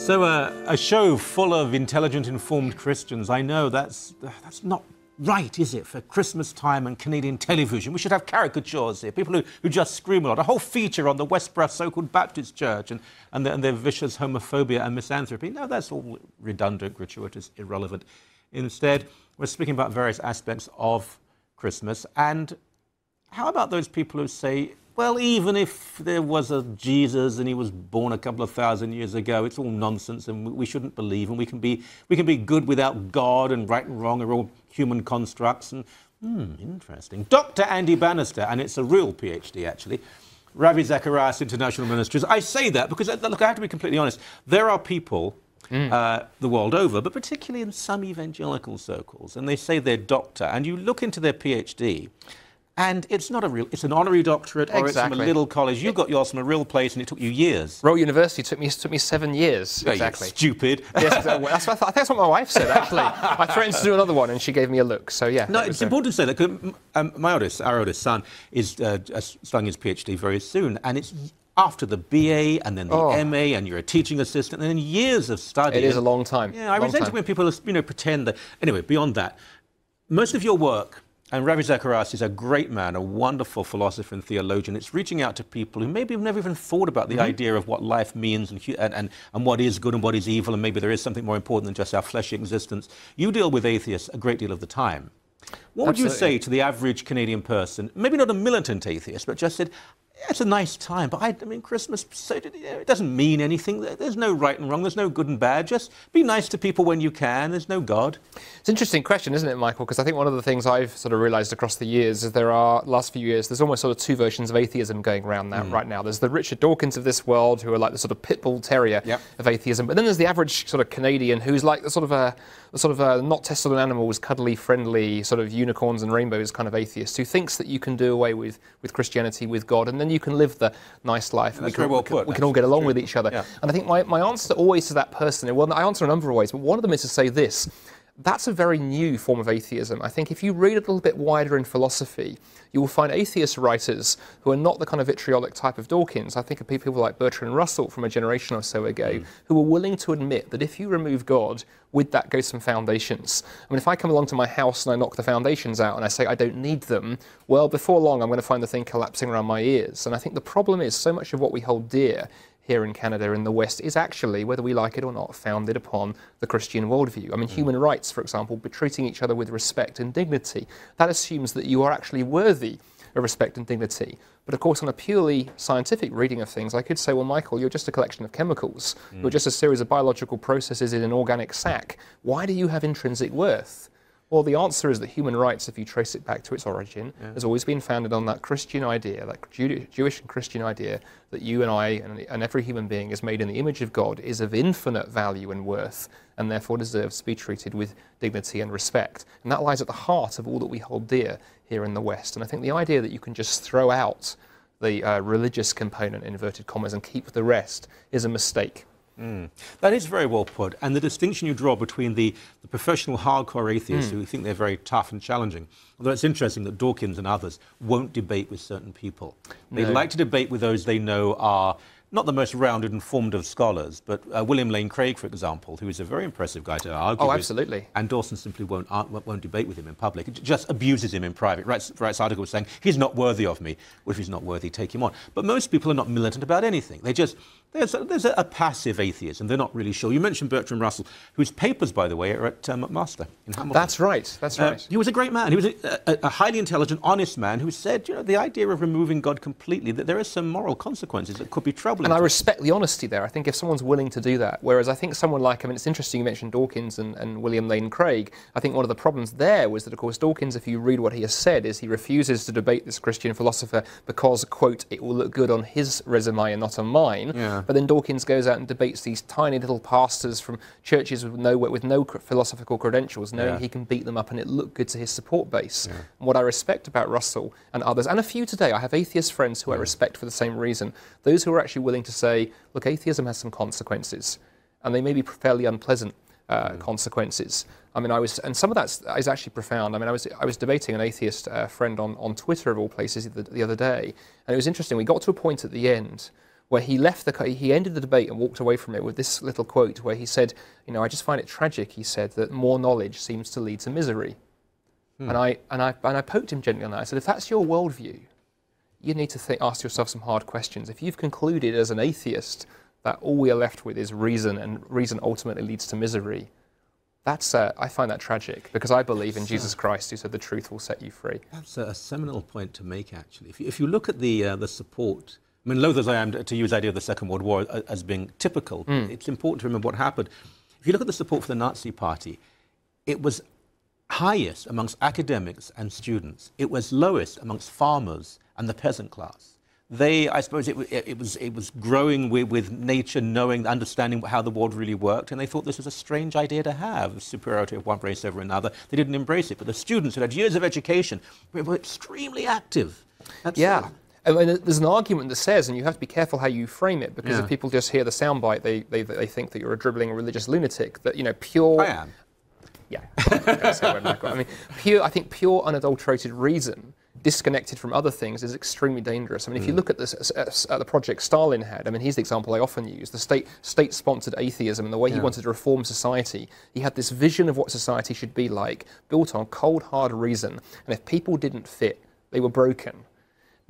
So uh, a show full of intelligent, informed Christians. I know that's that's not right, is it, for Christmas time and Canadian television? We should have caricatures here, people who, who just scream a lot. A whole feature on the Westborough so-called Baptist Church and, and, the, and their vicious homophobia and misanthropy. No, that's all redundant, gratuitous, irrelevant. Instead, we're speaking about various aspects of Christmas. And how about those people who say well, even if there was a Jesus and he was born a couple of thousand years ago, it's all nonsense and we shouldn't believe and we can be, we can be good without God and right and wrong are all human constructs. And, hmm, interesting. Dr. Andy Bannister, and it's a real PhD actually, Ravi Zacharias International Ministries. I say that because, uh, look, I have to be completely honest. There are people Mm. Uh, the world over, but particularly in some evangelical circles. And they say they're doctor, and you look into their PhD, and it's not a real, it's an honorary doctorate or exactly. it's from a little college. You got yours from a real place and it took you years. Royal University took me took me seven years. exactly. stupid. yes, that's what I, thought. I think that's what my wife said, actually. I threatened to do another one and she gave me a look. So, yeah. No, it's important a... to say that because um, my oldest, our oldest son, is uh, starting his PhD very soon. And it's after the BA and then the oh. MA and you're a teaching assistant and then years of study. It is a long time. Yeah, I long resent time. when people, you know, pretend that. Anyway, beyond that, most of your work and Ravi Zacharias is a great man, a wonderful philosopher and theologian. It's reaching out to people who maybe have never even thought about the mm -hmm. idea of what life means and, and, and what is good and what is evil, and maybe there is something more important than just our fleshly existence. You deal with atheists a great deal of the time. What Absolutely. would you say to the average Canadian person, maybe not a militant atheist, but just said, it's a nice time, but I, I mean, Christmas, so you know, it doesn't mean anything. There's no right and wrong. There's no good and bad. Just be nice to people when you can. There's no God. It's an interesting question, isn't it, Michael? Because I think one of the things I've sort of realized across the years is there are, last few years, there's almost sort of two versions of atheism going around now, mm. right now. There's the Richard Dawkins of this world who are like the sort of pit bull terrier yep. of atheism. But then there's the average sort of Canadian who's like the sort of a, sort of uh, not tested on animals, cuddly, friendly, sort of unicorns and rainbows kind of atheist who thinks that you can do away with, with Christianity, with God, and then you can live the nice life. And we can, well we, can, we can all get along true. with each other. Yeah. And I think my, my answer always to that person, well, I answer a number of ways, but one of them is to say this that's a very new form of atheism. I think if you read a little bit wider in philosophy, you will find atheist writers who are not the kind of vitriolic type of Dawkins. I think of people like Bertrand Russell from a generation or so ago, mm. who were willing to admit that if you remove God, with that goes some foundations. I mean, if I come along to my house and I knock the foundations out and I say I don't need them, well, before long I'm going to find the thing collapsing around my ears. And I think the problem is so much of what we hold dear here in Canada in the West is actually, whether we like it or not, founded upon the Christian worldview. I mean, mm. human rights, for example, but treating each other with respect and dignity, that assumes that you are actually worthy of respect and dignity. But of course, on a purely scientific reading of things, I could say, well, Michael, you're just a collection of chemicals. Mm. You're just a series of biological processes in an organic sac. Why do you have intrinsic worth? Well, the answer is that human rights, if you trace it back to its origin, yeah. has always been founded on that Christian idea, that Jew Jewish and Christian idea that you and I and, and, every human being is made in the image of God, is of infinite value and worth, and therefore deserves to be treated with dignity and respect. And that lies at the heart of all that we hold dear here in the West. And I think the idea that you can just throw out the uh, religious component, in inverted commas, and keep the rest is a mistake. Mm. That is very well put. And the distinction you draw between the, the professional hardcore atheists mm. who think they're very tough and challenging, although it's interesting that Dawkins and others won't debate with certain people. They no. like to debate with those they know are not the most rounded and formed of scholars, but uh, William Lane Craig, for example, who is a very impressive guy to argue oh, absolutely. With, and Dawson simply won't, uh, won't debate with him in public. It just abuses him in private. Writes, writes articles saying, he's not worthy of me. Well, if he's not worthy, take him on. But most people are not militant about anything. They just there's a, there's a, passive atheism. They're not really sure. You mentioned Bertrand Russell, whose papers, by the way, are at McMaster um, in Hamilton. That's right. That's uh, right. he was a great man. He was a, a, a, highly intelligent, honest man who said, you know, the idea of removing God completely, that there are some moral consequences that could be troubling. And I respect the honesty there. I think if someone's willing to do that, whereas I think someone like, I mean, it's interesting you mentioned Dawkins and, and William Lane Craig. I think one of the problems there was that, of course, Dawkins, if you read what he has said, is he refuses to debate this Christian philosopher because, quote, it will look good on his resume and not on mine. Yeah. But then Dawkins goes out and debates these tiny little pastors from churches with no, with no philosophical credentials, knowing yeah. he can beat them up, and it looked good to his support base. Yeah. What I respect about Russell and others, and a few today, I have atheist friends who I respect for the same reason, those who are actually willing to say, look, atheism has some consequences, and they may be fairly unpleasant. Uh, mm. consequences. I mean, I was, and some of that is actually profound. I mean, I was, I was debating an atheist uh, friend on, on Twitter of all places the, the, other day, and it was interesting. We got to a point at the end where he left the he ended the debate and walked away from it with this little quote where he said, "You know, I just find it tragic," he said, "that more knowledge seems to lead to misery." Hmm. And I and I and I poked him gently on that. I said, "If that's your worldview, you need to think, ask yourself some hard questions. If you've concluded as an atheist that all we are left with is reason and reason ultimately leads to misery." That's uh, I find that tragic because I believe in Jesus Christ, who said the truth will set you free. That's a, seminal point to make, actually. If you, if you look at the uh, the support I mean, loath as I am to use the idea of the Second World War as being typical, mm. it's important to remember what happened. If you look at the support for the Nazi Party, it was highest amongst academics and students. It was lowest amongst farmers and the peasant class. They, I suppose, it, it was, it was growing with, with, nature, knowing, understanding how the world really worked, and they thought this was a strange idea to have, superiority of one race over another. They didn't embrace it. But the students who had years of education were extremely active. Yeah. I mean, there's an argument that says, and you have to be careful how you frame it, because yeah. if people just hear the soundbite, they, they, they think that you're a dribbling religious lunatic. That you know, pure. I am. Yeah. I, mean, pure. I think pure unadulterated reason, disconnected from other things, is extremely dangerous. I mean, if mm. you look at this uh, at the project Stalin had, I mean, he's the example I often use: the state state-sponsored atheism and the way yeah. he wanted to reform society. He had this vision of what society should be like, built on cold hard reason, and if people didn't fit, they were broken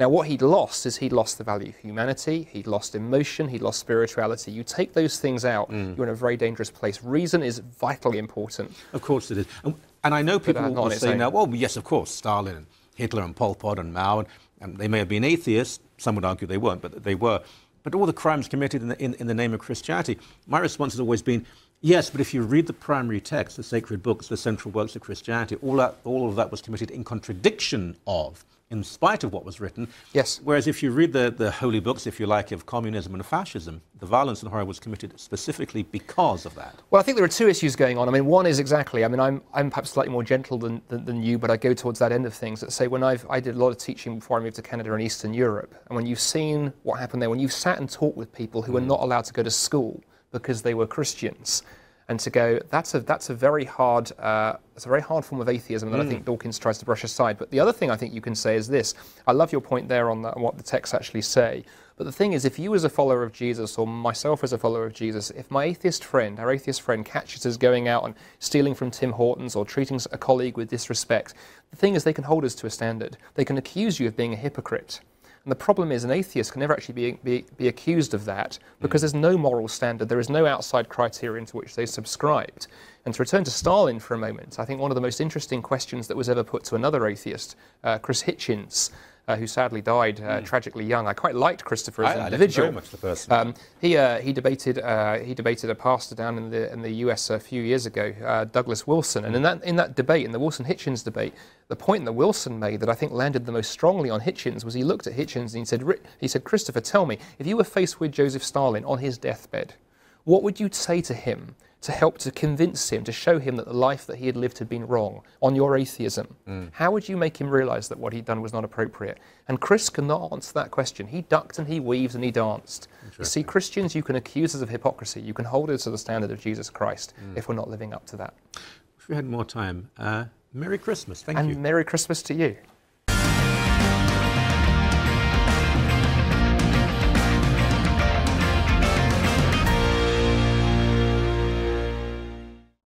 now, what he'd lost is he'd lost the value of humanity, he'd lost emotion, he'd lost spirituality. You take those things out, mm. you're in a very dangerous place. Reason is vitally important. Of course it is. And, and I know people but, uh, will say now, well, yes, of course, Stalin and Hitler and Pol Pot and Mao, and, and, they may have been atheists. Some would argue they weren't, but they were. But all the crimes committed in the, in, in the name of Christianity. My response has always been, Yes, but if you read the primary text, the sacred books, the central works of Christianity, all, that, all of that was committed in contradiction of, in spite of what was written. Yes. Whereas if you read the, the holy books, if you like, of communism and fascism, the violence and horror was committed specifically because of that. Well, I think there are two issues going on. I mean, one is exactly, I mean, I'm, I'm perhaps slightly more gentle than, than, than you, but I go towards that end of things. That say, when I've, I did a lot of teaching before I moved to Canada and Eastern Europe, and when you've seen what happened there, when you've sat and talked with people who mm. not allowed to go to school, because they were Christians. And to go, that's a, that's a very hard, uh, it's a very hard form of atheism that mm. I think mm. Dawkins tries to brush aside. But the other thing I think you can say is this: I love your point there on, on what the texts actually say. But the thing is, if you as a follower of Jesus, or myself as a follower of Jesus, if my atheist friend, our atheist friend, catches us going out and stealing from Tim Hortons or treating a colleague with disrespect, the thing is, they can hold us to a standard. They can accuse you of being a hypocrite. And the problem is an atheist can never actually be, be, be accused of that because mm. there's no moral standard, there is no outside criterion to which they subscribed. And to return to Stalin for a moment, I think one of the most interesting questions that was ever put to another atheist, uh, Chris Hitchens, uh, who sadly died mm. tragically young. I quite liked Christopher as an individual. very much the person. Um, he uh, he debated uh, he debated a pastor down in the in the U.S. a few years ago, Douglas Wilson, and in hmm. that in that debate, in the Wilson Hitchens debate, the point that Wilson made that I think landed the most strongly on Hitchens was he looked at Hitchens and he said he said Christopher, tell me if you were faced with Joseph Stalin on his deathbed what would you say to him to help to convince him, to show him that the life that he had lived had been wrong on your atheism? Mm. How would you make him realize that what he'd done was not appropriate? And Chris cannot answer that question. He ducked and he weaved and he danced. You see, Christians, you can accuse us of hypocrisy. You can hold us to the standard of Jesus Christ mm. if we're not living up to that. If we had more time, uh, Merry Christmas. Thank and you. And Merry Christmas to you.